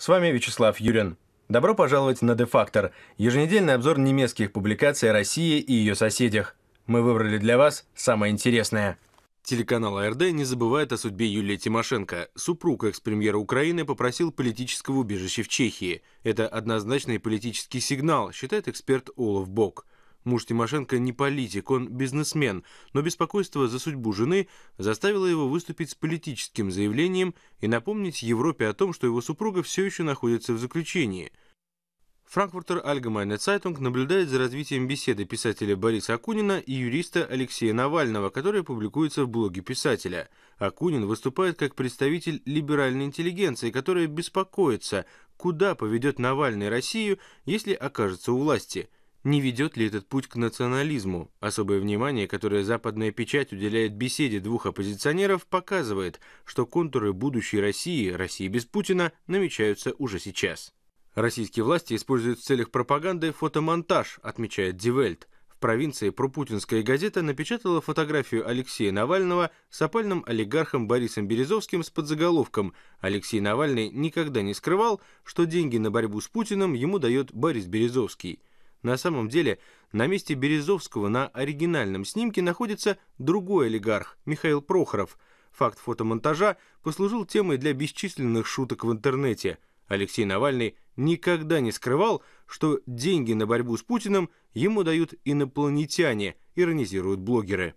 С вами Вячеслав Юрин. Добро пожаловать на «Дефактор» – еженедельный обзор немецких публикаций о России и ее соседях. Мы выбрали для вас самое интересное. Телеканал АРД не забывает о судьбе Юлии Тимошенко. Супруг экс-премьера Украины попросил политического убежища в Чехии. Это однозначный политический сигнал, считает эксперт Олаф Бок. Муж Тимошенко не политик, он бизнесмен, но беспокойство за судьбу жены заставило его выступить с политическим заявлением и напомнить Европе о том, что его супруга все еще находится в заключении. Франкфуртер Allgemeine Zeitung наблюдает за развитием беседы писателя Бориса Акунина и юриста Алексея Навального, которая публикуется в блоге писателя. Акунин выступает как представитель либеральной интеллигенции, которая беспокоится, куда поведет Навальный Россию, если окажется у власти – не ведет ли этот путь к национализму? Особое внимание, которое западная печать уделяет беседе двух оппозиционеров, показывает, что контуры будущей России, России без Путина, намечаются уже сейчас. Российские власти используют в целях пропаганды фотомонтаж, отмечает Дивельт. В провинции пропутинская газета напечатала фотографию Алексея Навального с опальным олигархом Борисом Березовским с подзаголовком «Алексей Навальный никогда не скрывал, что деньги на борьбу с Путиным ему дает Борис Березовский». На самом деле, на месте Березовского на оригинальном снимке находится другой олигарх, Михаил Прохоров. Факт фотомонтажа послужил темой для бесчисленных шуток в интернете. Алексей Навальный никогда не скрывал, что деньги на борьбу с Путиным ему дают инопланетяне, иронизируют блогеры.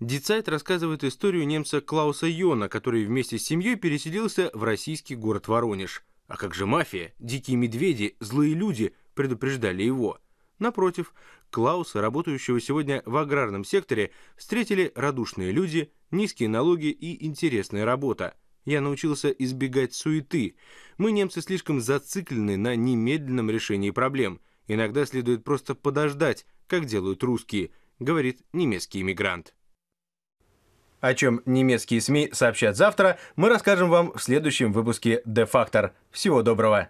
Дицайт рассказывает историю немца Клауса Йона, который вместе с семьей переселился в российский город Воронеж. А как же мафия, дикие медведи, злые люди предупреждали его – Напротив, Клауса, работающего сегодня в аграрном секторе, встретили радушные люди, низкие налоги и интересная работа. Я научился избегать суеты. Мы, немцы, слишком зациклены на немедленном решении проблем. Иногда следует просто подождать, как делают русские, говорит немецкий иммигрант. О чем немецкие СМИ сообщат завтра, мы расскажем вам в следующем выпуске «Де-фактор». Всего доброго!